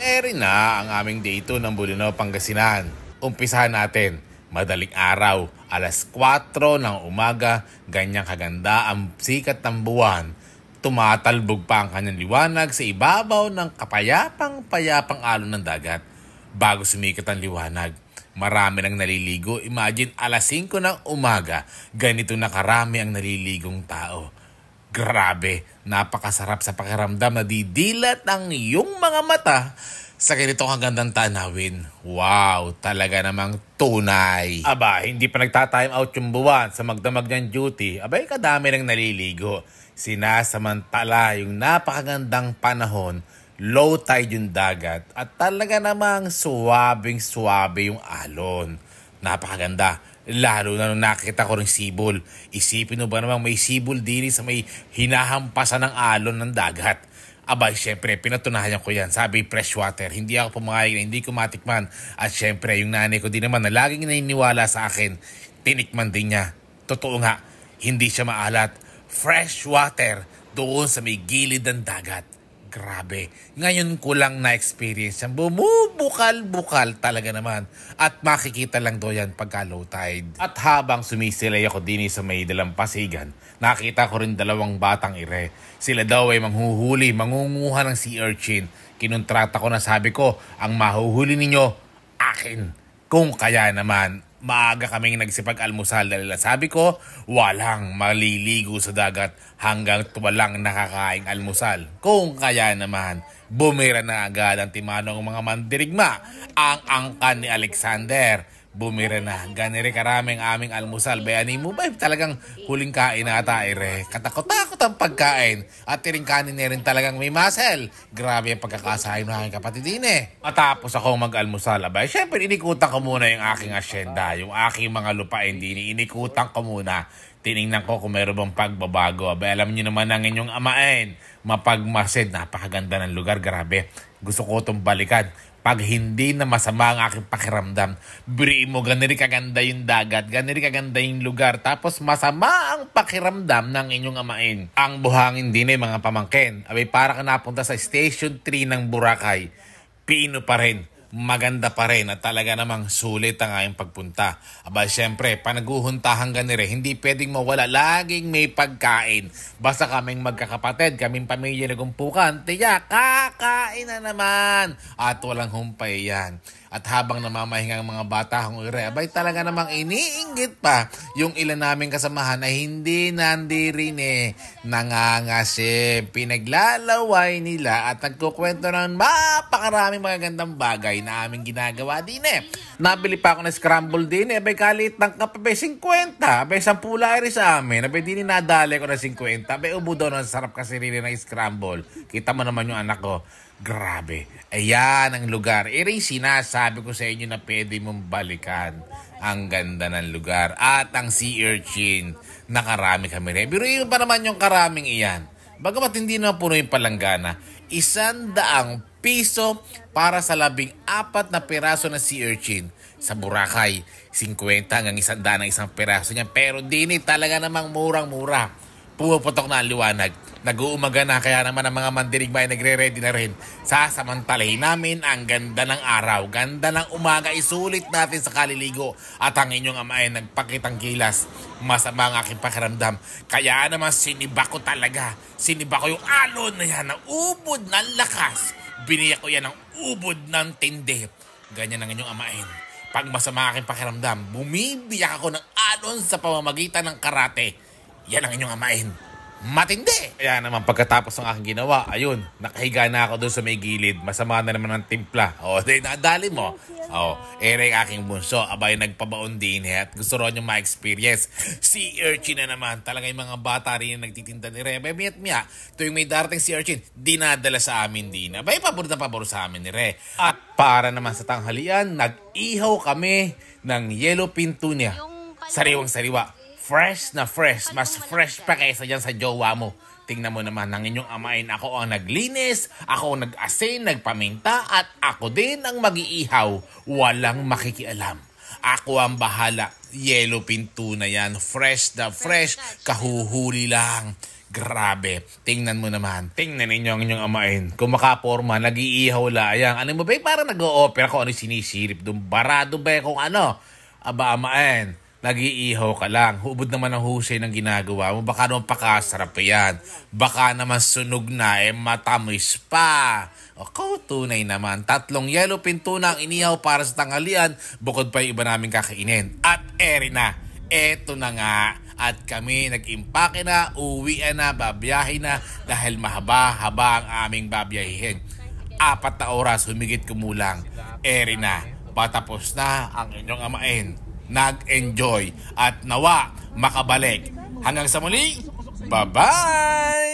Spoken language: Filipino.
Eri na ang aming day 2 ng Bulino, Pangasinan. Umpisahan natin. Madaling araw, alas 4 ng umaga, ganyang kaganda ang sikat ng buwan. Tumatalbog pa ang kanyang liwanag sa ibabaw ng kapayapang-payapang alon ng dagat. Bago sumikat ang liwanag, marami nang naliligo. Imagine alas 5 ng umaga, ganito na karami ang naliligong tao. Grabe, napakasarap sa pakiramdam na didilat ang iyong mga mata sa ganitong kagandang tanawin. Wow, talaga namang tunay. Aba, hindi pa nagta-time out yung buwan sa magdamag niyang duty. Abay, kadami nang naliligo. Sinasamantala yung napakagandang panahon, low tide yung dagat, at talaga namang suwabing suwabe yung alon. Napakaganda. Lalo na nung nakita ko rin sibol. Isipin mo ba namang may sibol diri sa may hinahampasan ng alon ng dagat? Abay, syempre, pinatunahan ko yan. Sabi, fresh water. Hindi ako pumayag na hindi ko matikman. At syempre, yung nanay ko din naman na laging naniniwala sa akin, tinikman din niya. Totoo nga, hindi siya maalat. Fresh water doon sa may gilid ng dagat. Grabe, ngayon ko lang na-experience yan. Bumubukal-bukal talaga naman. At makikita lang do yan pagka low tide. At habang sumisilay ako din sa may dalampasigan, nakita ko rin dalawang batang ire. Sila daw ay manghuhuli, mangunguha ng sea urchin. Kinontrata ko na sabi ko, ang mahuhuli ninyo, akin. Kung kaya naman, Maaga kaming nagsipag-almusal dahil sabi ko, walang maliligo sa dagat hanggang walang nakakaing almusal. Kung kaya naman, bumira na agad ang timanong mga mandirigma ang angkan ni Alexander bumira na. Ganire karaming aming almusal. Bayani mo ba? Talagang huling kain ata ire. Katakot-takot ang pagkain. At tiring kanin na rin talagang may muscle. Grabe ang pagkakasahin ng aking kapatid din eh. Matapos akong mag-almusal, abay, syempre inikutan ko muna yung aking asyenda. Yung aking mga lupain din, inikutan ko muna tiningnan ko kung meron bang pagbabago. Aba, alam niyo naman ang inyong amain, mapagmasid, napakaganda ng lugar, grabe. Gusto ko itong balikan. Pag hindi na masama ang aking pakiramdam, biriin mo, ganiri kaganda yung dagat, ganiri kaganda yung lugar, tapos masama ang pakiramdam ng inyong amain. Ang buhangin din ay mga pamangkin. Abay, para ka napunta sa Station 3 ng Boracay, pino pa rin maganda pa rin at talaga namang sulit ang aking pagpunta. Aba syempre, panaguhuntahan ka nire, hindi pwedeng mawala, laging may pagkain. Basta kaming magkakapatid, kaming pamilya na gumpukan, tiyak, kakain na naman! At walang humpay yan. At habang namamahinga ang mga bata hong ire, abay talaga namang iniinggit pa yung ilan naming kasamahan na hindi nandirin eh. Nangangasip, pinaglalaway nila at nagkukwento ng mapakaraming magagandang bagay na aming ginagawa din eh. Nabili pa ako ng scramble din eh, abay kalit ng kape, abay 50, abay 10 lairi sa amin, abay din nadali ko na 50, abay ubo daw ng sarap kasi rin ng scramble. Kita mo naman yung anak ko. Grabe. Ayan ang lugar. Iring eh, sinasabi ko sa inyo na pwede mong balikan. Ang ganda ng lugar. At ang sea urchin. Nakarami kami rin. Pero yun pa naman yung karaming iyan. Bagamat hindi na puno yung palanggana, isang daang piso para sa labing apat na piraso na sea urchin. Sa Boracay, 50 hanggang isang daan ang isang piraso niya. Pero dini eh, talaga namang murang-mura pumuputok na ang liwanag. Nag-uumaga na kaya naman ang mga mandirigma ay nagre-ready na rin. Sasamantalahin namin ang ganda ng araw, ganda ng umaga. Isulit natin sa kaliligo at ang inyong ama ay nagpakitang kilas. Masama ang aking pakiramdam. Kaya naman siniba ko talaga. Siniba ko yung alon na yan, ang ubod ng lakas. Biniya ko yan ang ubod ng tindi. Ganyan ang inyong amain. Pag masama aking pakiramdam, bumibiyak ako ng alon sa pamamagitan ng karate yan ang inyong amain. Matindi! Kaya naman pagkatapos ng aking ginawa, ayun, nakahiga na ako doon sa may gilid. Masama na naman ang timpla. O, oh, di mo. O, oh, ere ang aking bunso, abay nagpabaon din eh, at gusto ron yung ma-experience. Si Urchin na naman, talaga yung mga bata rin yung nagtitinda ni Rebe. Abay, miyat miya, tuwing may darating si Urchin, dinadala sa amin din. Abay, pabor na pabor sa amin ni Re. At para naman sa tanghalian, nag-ihaw kami ng yellow pintunia. Sariwang sariwa Fresh na fresh. Ano Mas fresh pa kaysa dyan sa jowa mo. Tingnan mo naman ang inyong amain. Ako ang naglinis, ako ang nag-asin, nagpaminta, at ako din ang mag-iihaw. Walang makikialam. Ako ang bahala. Yellow pinto na yan. Fresh na fresh. Kahuhuli lang. Grabe. Tingnan mo naman. Tingnan ninyo ang inyong amain. Kung makaporma, nag-iihaw layang. Ano mo ba? Parang nag-o-opera ko ano sinisirip doon. Barado ba kung ano? Aba amain nag-iihaw ka lang. Hubod naman ang husay ng ginagawa mo. Baka naman pakasarap yan. Baka naman sunog na, eh matamis pa. O kau tunay naman. Tatlong yellow pinto na ang inihaw para sa tanghalian. Bukod pa yung iba naming kakainin. At eri Eto na nga. At kami nag-impake na, uwi na, babiyahin na dahil mahaba-haba ang aming babiyahin. Apat na oras humigit kumulang. Eri na. Patapos na ang inyong amain nag-enjoy at nawa makabalik. Hanggang sa muli, bye-bye!